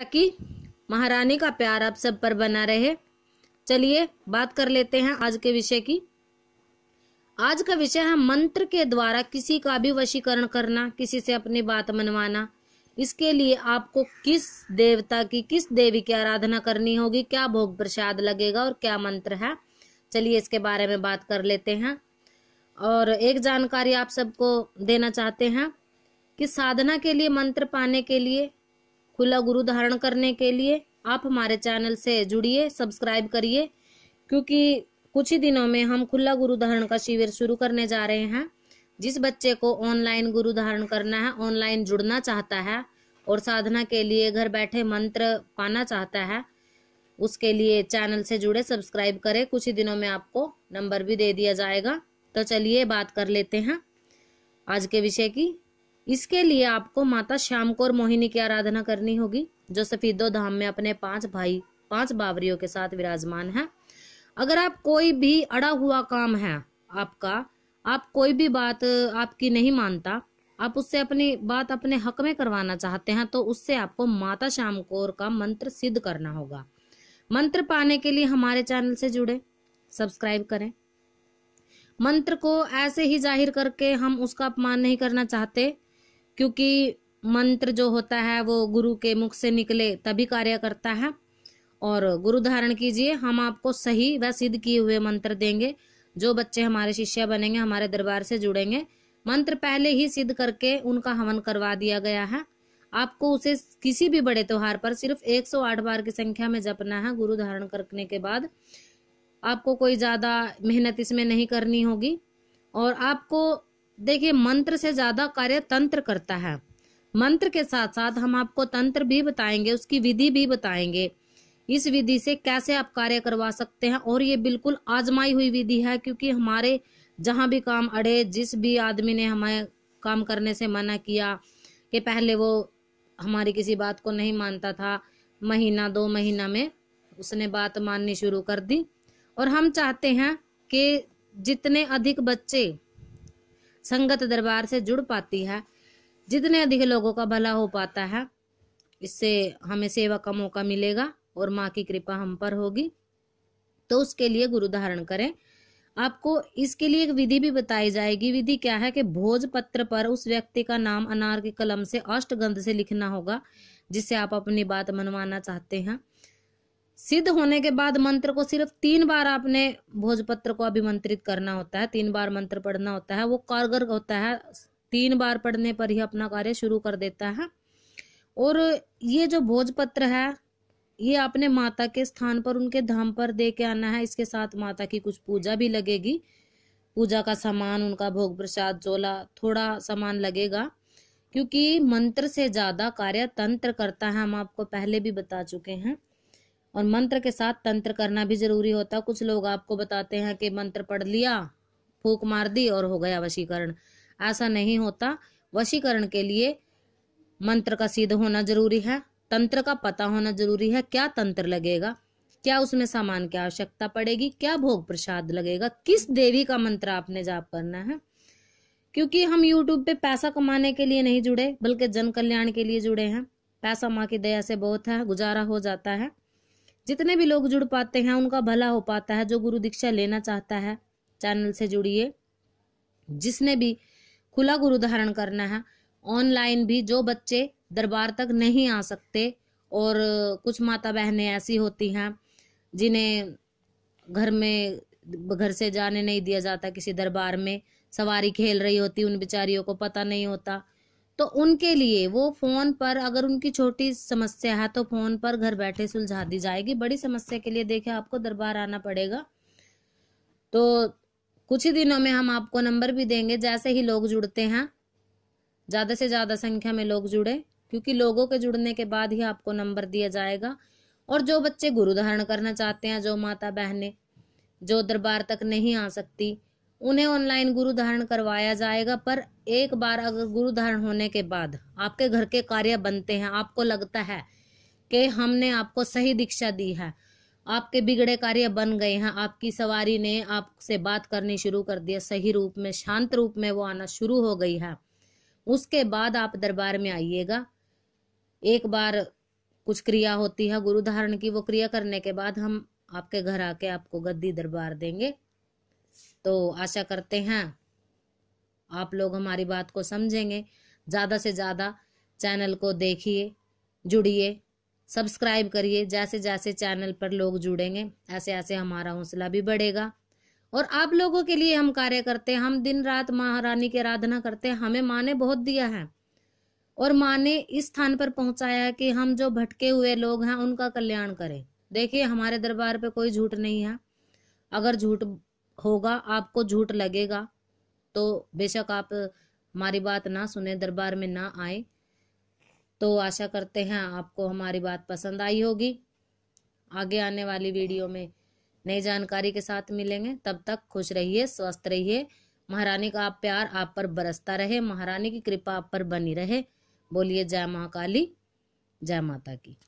ताकि महारानी का प्यार आप सब पर बना रहे चलिए बात कर लेते हैं आज के विषय की आज का विषय है मंत्र के द्वारा किसी का भी वशीकरण करना किसी से अपनी बात मनवाना इसके लिए आपको किस देवता की किस देवी की आराधना करनी होगी क्या भोग प्रसाद लगेगा और क्या मंत्र है चलिए इसके बारे में बात कर लेते हैं और एक जानकारी आप सबको देना चाहते हैं कि साधना के लिए मंत्र पाने के लिए खुला गुरु धारण करने के लिए आप हमारे चैनल से जुड़िए सब्सक्राइब करिए क्योंकि कुछ ही दिनों में हम खुला गुरु धारण का शिविर शुरू करने जा रहे हैं जिस बच्चे को ऑनलाइन गुरु धारण करना है ऑनलाइन जुड़ना चाहता है और साधना के लिए घर बैठे मंत्र पाना चाहता है उसके लिए चैनल से जुड़े सब्सक्राइब करें कुछ ही दिनों में आपको नंबर भी दे दिया जाएगा तो चलिए बात कर लेते हैं आज के विषय की इसके लिए आपको माता श्याम को और मोहिनी की आराधना करनी होगी जो सफेदो धाम में अपने पांच भाई पांच बावरियों के साथ विराजमान है अगर आप कोई भी अड़ा हुआ काम है आपका आप कोई भी बात आपकी नहीं मानता आप उससे अपनी बात अपने हक में करवाना चाहते हैं तो उससे आपको माता श्याम कौर का मंत्र सिद्ध करना होगा मंत्र पाने के लिए हमारे चैनल से जुड़े सब्सक्राइब करें मंत्र को ऐसे ही जाहिर करके हम उसका अपमान नहीं करना चाहते क्योंकि मंत्र जो होता है वो गुरु के मुख से निकले तभी कार्य करता है और गुरु धारण कीजिए हम आपको सही व सिद्ध किए हुए मंत्र देंगे जो बच्चे हमारे शिष्य बनेंगे हमारे दरबार से जुड़ेंगे मंत्र पहले ही सिद्ध करके उनका हवन करवा दिया गया है आपको उसे किसी भी बड़े त्योहार पर सिर्फ 108 बार की संख्या में जपना है गुरु धारण करने के बाद आपको कोई ज्यादा मेहनत इसमें नहीं करनी होगी और आपको देखिए मंत्र से ज्यादा कार्य तंत्र करता है मंत्र के साथ साथ हम आपको तंत्र भी बताएंगे उसकी विधि भी बताएंगे इस विधि से कैसे आप कार्य करवा सकते हैं और ये बिल्कुल आजमाई हुई विधि है क्योंकि हमारे जहां भी काम अड़े जिस भी आदमी ने हमें काम करने से मना किया कि पहले वो हमारी किसी बात को नहीं मानता था महीना दो महीना में उसने बात माननी शुरू कर दी और हम चाहते हैं कि जितने अधिक बच्चे संगत दरबार से जुड़ पाती है जितने अधिक लोगों का भला हो पाता है इससे हमें सेवा का मौका मिलेगा और माँ की कृपा हम पर होगी तो उसके लिए गुरु धारण करें आपको इसके लिए एक विधि भी बताई जाएगी विधि क्या है कि भोज पत्र पर उस व्यक्ति का नाम अनार की कलम से अष्टगंध से लिखना होगा जिससे आप अपनी बात मनवाना चाहते हैं सिद्ध होने के बाद मंत्र को सिर्फ तीन बार आपने भोजपत्र को अभिमंत्रित करना होता है तीन बार मंत्र पढ़ना होता है वो कारगर होता है तीन बार पढ़ने पर ही अपना कार्य शुरू कर देता है और ये जो भोजपत्र है ये आपने माता के स्थान पर उनके धाम पर दे के आना है इसके साथ माता की कुछ पूजा भी लगेगी पूजा का सामान उनका भोग प्रसाद चोला थोड़ा सामान लगेगा क्योंकि मंत्र से ज्यादा कार्य तंत्र करता है हम आपको पहले भी बता चुके हैं और मंत्र के साथ तंत्र करना भी जरूरी होता है कुछ लोग आपको बताते हैं कि मंत्र पढ़ लिया फूक मार दी और हो गया वशीकरण ऐसा नहीं होता वशीकरण के लिए मंत्र का सिद्ध होना जरूरी है तंत्र का पता होना जरूरी है क्या तंत्र लगेगा क्या उसमें सामान की आवश्यकता पड़ेगी क्या भोग प्रसाद लगेगा किस देवी का मंत्र आपने जाप करना है क्योंकि हम YouTube पे पैसा कमाने के लिए नहीं जुड़े बल्कि जन कल्याण के लिए जुड़े हैं पैसा माँ की दया से बहुत है गुजारा हो जाता है जितने भी लोग जुड़ पाते हैं उनका भला हो पाता है जो गुरु दीक्षा लेना चाहता है चैनल से जुड़िए जिसने भी खुला गुरु धारण करना है ऑनलाइन भी जो बच्चे दरबार तक नहीं आ सकते और कुछ माता बहनें ऐसी होती हैं जिन्हें घर में घर से जाने नहीं दिया जाता किसी दरबार में सवारी खेल रही होती उन बेचारियों को पता नहीं होता तो उनके लिए वो फ़ोन पर अगर उनकी छोटी समस्या है तो फ़ोन पर घर बैठे सुलझा दी जाएगी बड़ी समस्या के लिए देखे आपको दरबार आना पड़ेगा तो कुछ ही दिनों में हम आपको नंबर भी देंगे जैसे ही लोग जुड़ते हैं ज़्यादा से ज़्यादा संख्या में लोग जुड़े क्योंकि लोगों के जुड़ने के बाद ही आपको नंबर दिया जाएगा और जो बच्चे गुरु धारण करना चाहते हैं जो माता बहने जो दरबार तक नहीं आ सकती उन्हें ऑनलाइन गुरु धारण करवाया जाएगा पर एक बार अगर गुरु धारण होने के बाद आपके घर के कार्य बनते हैं आपको लगता है कि हमने आपको सही दीक्षा दी है आपके बिगड़े कार्य बन गए हैं आपकी सवारी ने आपसे बात करनी शुरू कर दिया सही रूप में शांत रूप में वो आना शुरू हो गई है उसके बाद आप दरबार में आइएगा एक बार कुछ क्रिया होती है गुरु धारण की वो क्रिया करने के बाद हम आपके घर आके आपको गद्दी दरबार देंगे तो आशा करते हैं आप लोग हमारी बात को समझेंगे ज़्यादा से ज़्यादा चैनल को देखिए जुड़िए सब्सक्राइब करिए जैसे जैसे चैनल पर लोग जुड़ेंगे ऐसे ऐसे हमारा हौसला भी बढ़ेगा और आप लोगों के लिए हम कार्य करते हैं हम दिन रात महारानी की आराधना करते हैं हमें माँ ने बहुत दिया है और माँ ने इस स्थान पर पहुंचाया है कि हम जो भटके हुए लोग हैं उनका कल्याण करें देखिए हमारे दरबार पे कोई झूठ नहीं है अगर झूठ होगा आपको झूठ लगेगा तो बेशक आप हमारी बात ना सुने दरबार में ना आए तो आशा करते हैं आपको हमारी बात पसंद आई होगी आगे आने वाली वीडियो में नई जानकारी के साथ मिलेंगे तब तक खुश रहिए स्वस्थ रहिए महारानी का आप प्यार आप पर बरसता रहे महारानी की कृपा आप पर बनी रहे बोलिए जय महाकाली जय माता की